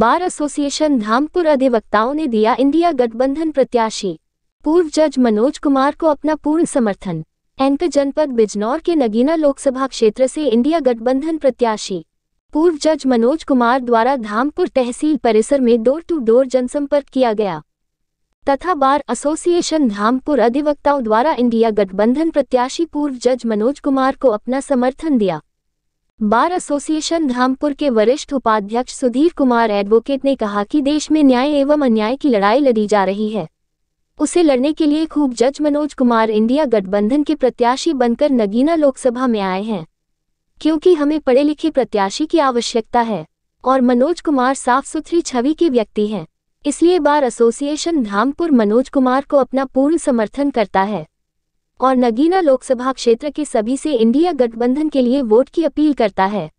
बार association Dhampur अधिवक्ताओं ने दिया इंडिया गठबंधन प्रत्याशी पूर्व जज मनोज कुमार को अपना पूर्ण समर्थन एंक जनपद बिजनौर के नगीना लोकसभा क्षेत्र से इंडिया गठबंधन प्रत्याशी पूर्व जज मनोज कुमार द्वारा धामपुर तहसील परिसर में डोर टू डोर जनसंपर्क किया गया तथा बार एसोसिएशन धामपुर अधिवक्ताओं द्वारा इंडिया गठबंधन प्रत्याशी पूर्व जज मनोज कुमार को अपना समर्थन दिया बार एसोसिएशन धामपुर के वरिष्ठ उपाध्यक्ष सुधीर कुमार एडवोकेट ने कहा कि देश में न्याय एवं अन्याय की लड़ाई लड़ी जा रही है उसे लड़ने के लिए खूब जज मनोज कुमार इंडिया गठबंधन के प्रत्याशी बनकर नगीना लोकसभा में आए हैं क्योंकि हमें पढ़े लिखे प्रत्याशी की आवश्यकता है और मनोज कुमार साफ सुथरी छवि के व्यक्ति हैं इसलिए बार एसोसिएशन धामपुर मनोज कुमार को अपना पूर्ण समर्थन करता है और नगीना लोकसभा क्षेत्र के सभी से इंडिया गठबंधन के लिए वोट की अपील करता है